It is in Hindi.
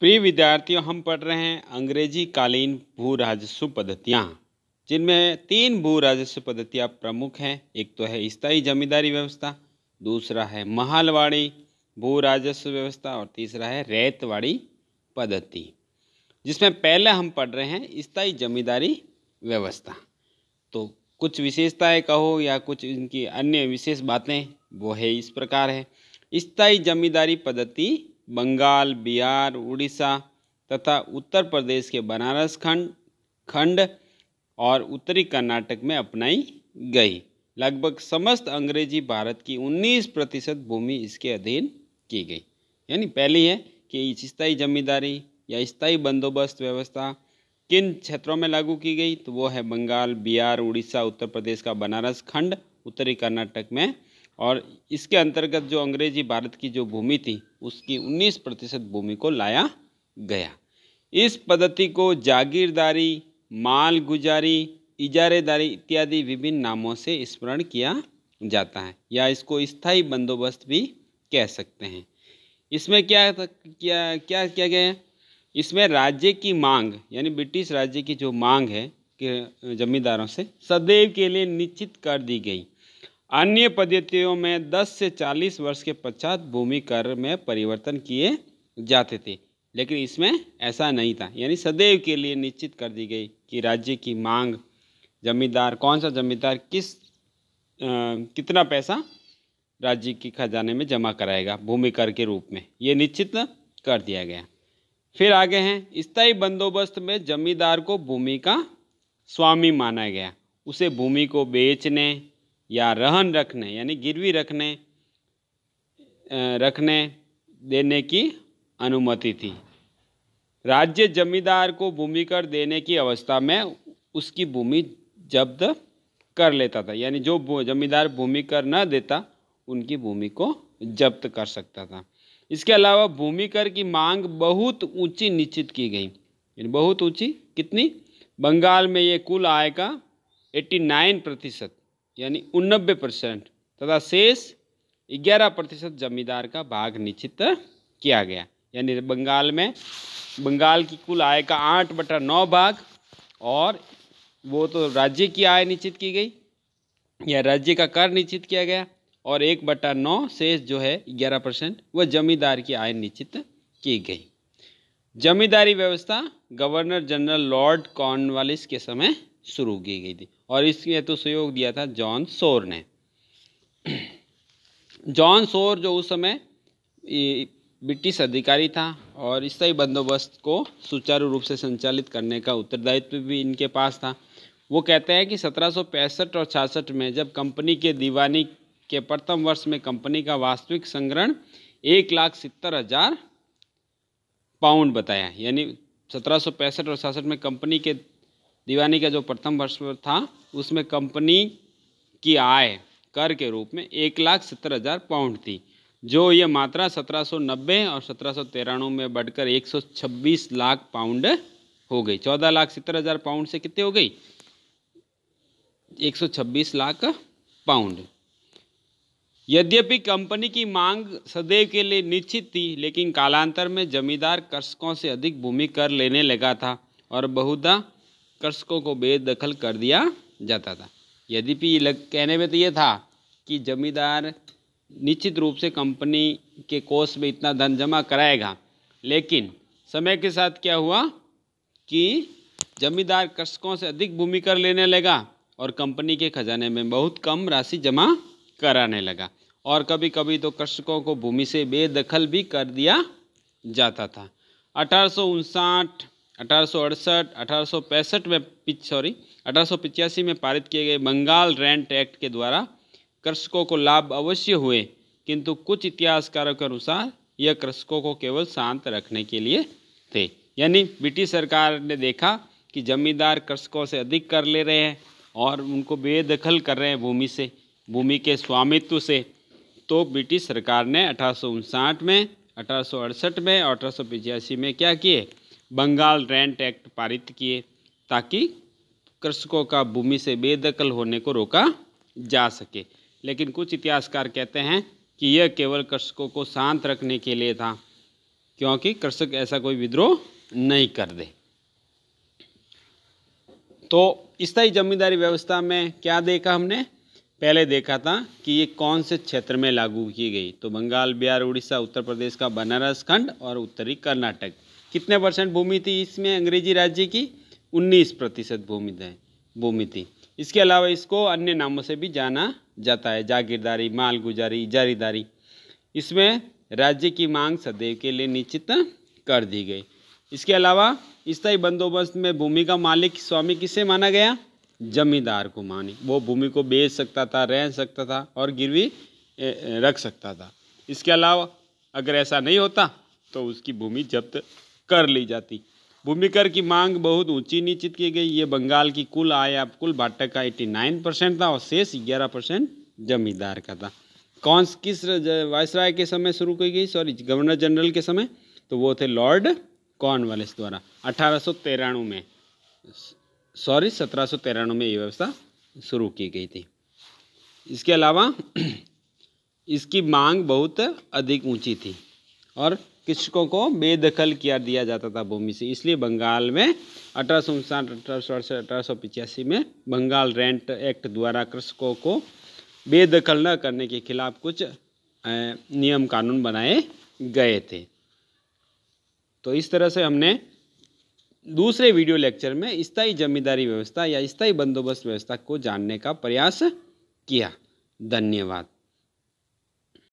प्रिय विद्यार्थियों हम पढ़ रहे हैं अंग्रेजी कालीन भू राजस्व पद्धतियाँ जिनमें तीन भू राजस्व पद्धतियाँ प्रमुख हैं एक तो है स्थायी जमींदारी व्यवस्था दूसरा है महालवाड़ी भू राजस्व व्यवस्था और तीसरा है रेतवाड़ी पद्धति जिसमें पहला हम पढ़ रहे हैं स्थायी जमींदारी व्यवस्था तो कुछ विशेषताएँ कहो या कुछ इनकी अन्य विशेष बातें वो है इस प्रकार है स्थायी जमींदारी पद्धति बंगाल बिहार उड़ीसा तथा उत्तर प्रदेश के बनारस खंड खंड और उत्तरी कर्नाटक में अपनाई गई लगभग समस्त अंग्रेजी भारत की 19 प्रतिशत भूमि इसके अधीन की गई यानी पहली है कि स्थायी जमींदारी या स्थायी बंदोबस्त व्यवस्था किन क्षेत्रों में लागू की गई तो वो है बंगाल बिहार उड़ीसा उत्तर प्रदेश का बनारस खंड उत्तरी कर्नाटक में और इसके अंतर्गत जो अंग्रेजी भारत की जो भूमि थी उसकी 19 प्रतिशत भूमि को लाया गया इस पद्धति को जागीरदारी माल गुजारी इजारेदारी इत्यादि विभिन्न नामों से स्मरण किया जाता है या इसको स्थायी बंदोबस्त भी कह सकते हैं इसमें क्या क्या क्या क्या गया है इसमें राज्य की मांग यानी ब्रिटिश राज्य की जो मांग है कि जमींदारों से सदैव के लिए निश्चित कर दी गई अन्य पद्धतियों में 10 से 40 वर्ष के पश्चात भूमि कर में परिवर्तन किए जाते थे लेकिन इसमें ऐसा नहीं था यानी सदैव के लिए निश्चित कर दी गई कि राज्य की मांग जमींदार कौन सा जमींदार किस आ, कितना पैसा राज्य की खजाने में जमा कराएगा भूमि कर के रूप में ये निश्चित कर दिया गया फिर आगे हैं स्थायी बंदोबस्त में जमींदार को भूमि का स्वामी माना गया उसे भूमि को बेचने या रहन रखने यानी गिरवी रखने रखने देने की अनुमति थी राज्य जमींदार को भूमि कर देने की अवस्था में उसकी भूमि जब्त कर लेता था यानी जो जमींदार भूमि कर न देता उनकी भूमि को जब्त कर सकता था इसके अलावा भूमि कर की मांग बहुत ऊंची निश्चित की गई बहुत ऊंची कितनी बंगाल में ये कुल आय का 89 प्रतिशत यानी उन्नबे परसेंट तथा शेष ग्यारह प्रतिशत जमींदार का भाग निश्चित किया गया यानी बंगाल में बंगाल की कुल आय का आठ बटा नौ भाग और वो तो राज्य की आय निश्चित की गई या राज्य का कर निश्चित किया गया और एक बटा नौ शेष जो है ग्यारह परसेंट वह जमींदार की आय निश्चित की गई जमींदारी व्यवस्था गवर्नर जनरल लॉर्ड कॉर्नवालिस के समय शुरू की गई थी और इसके हेतु तो सहयोग दिया था जॉन सोर ने जॉन सोर जो उस समय ब्रिटिश अधिकारी था और स्थायी बंदोबस्त को सुचारू रूप से संचालित करने का उत्तरदायित्व भी इनके पास था वो कहते हैं कि सत्रह और छियासठ में जब कंपनी के दीवानी के प्रथम वर्ष में कंपनी का वास्तविक संग्रहण एक लाख सत्तर हज़ार पाउंड बताया यानी सत्रह और छियासठ में कंपनी के दीवानी का जो प्रथम वर्ष था उसमें कंपनी की आय कर के रूप में एक लाख सत्तर हज़ार पाउंड थी जो ये मात्रा नब्बे और सत्रह में बढ़कर 126 लाख पाउंड हो गई चौदह लाख सत्तर हज़ार पाउंड से कितने हो गई 126 लाख पाउंड यद्यपि कंपनी की मांग सदैव के लिए निश्चित थी लेकिन कालांतर में जमींदार कृषकों से अधिक भूमि कर लेने लगा था और बहुधा कृषकों को बेदखल कर दिया जाता था लग कहने में तो ये था कि जमींदार निश्चित रूप से कंपनी के कोष में इतना धन जमा कराएगा लेकिन समय के साथ क्या हुआ कि जमींदार कृषकों से अधिक भूमि कर लेने लगा और कंपनी के खजाने में बहुत कम राशि जमा कराने लगा और कभी कभी तो कृषकों को भूमि से बेदखल भी कर दिया जाता था अठारह अठारह सौ में सॉरी अठारह में पारित किए गए बंगाल रेंट एक्ट के द्वारा कृषकों को लाभ अवश्य हुए किंतु कुछ इतिहासकारों के अनुसार यह कृषकों को केवल शांत रखने के लिए थे यानी ब्रिटिश सरकार ने देखा कि जमींदार कृषकों से अधिक कर ले रहे हैं और उनको बेदखल कर रहे हैं भूमि से भूमि के स्वामित्व से तो ब्रिटिश सरकार ने अठारह में अठारह में और अठारह में क्या किए बंगाल रेंट एक्ट पारित किए ताकि कृषकों का भूमि से बेदखल होने को रोका जा सके लेकिन कुछ इतिहासकार कहते हैं कि यह केवल कृषकों को शांत रखने के लिए था क्योंकि कृषक ऐसा कोई विद्रोह नहीं कर दे तो स्थायी जमींदारी व्यवस्था में क्या देखा हमने पहले देखा था कि ये कौन से क्षेत्र में लागू की गई तो बंगाल बिहार उड़ीसा उत्तर प्रदेश का बनारस खंड और उत्तरी कर्नाटक कितने परसेंट भूमि थी इसमें अंग्रेजी राज्य की 19 प्रतिशत भूमि भूमि थी इसके अलावा इसको अन्य नामों से भी जाना जाता है जागीरदारी मालगुजारी जारीदारी इसमें राज्य की मांग सदैव के लिए निश्चित कर दी गई इसके अलावा स्थायी बंदोबस्त में भूमि का मालिक स्वामी किसे माना गया जमींदार को मानी वो भूमि को बेच सकता था रह सकता था और गिरवी रख सकता था इसके अलावा अगर ऐसा नहीं होता तो उसकी भूमि जब्त कर ली जाती भूमि कर की मांग बहुत ऊंची नीचित की गई ये बंगाल की कुल आय आप कुल भाटक का 89 परसेंट था और शेष 11 परसेंट जमींदार का था कौन किस वायसराय के समय शुरू की गई सॉरी गवर्नर जनरल के समय तो वो थे लॉर्ड कॉर्नवालिस द्वारा अठारह में सॉरी सत्रह में ये व्यवस्था शुरू की गई थी इसके अलावा इसकी मांग बहुत अधिक ऊंची थी और कृषकों को बेदखल किया दिया जाता था भूमि से इसलिए बंगाल में अठारह सौ उनसठ अठारह सौ अड़सठ अठारह सौ पिचासी में बंगाल रेंट एक्ट द्वारा कृषकों को बेदखल न करने के खिलाफ कुछ नियम कानून बनाए गए थे तो इस तरह से हमने दूसरे वीडियो लेक्चर में स्थायी जमींदारी व्यवस्था या स्थायी बंदोबस्त व्यवस्था को जानने का प्रयास किया धन्यवाद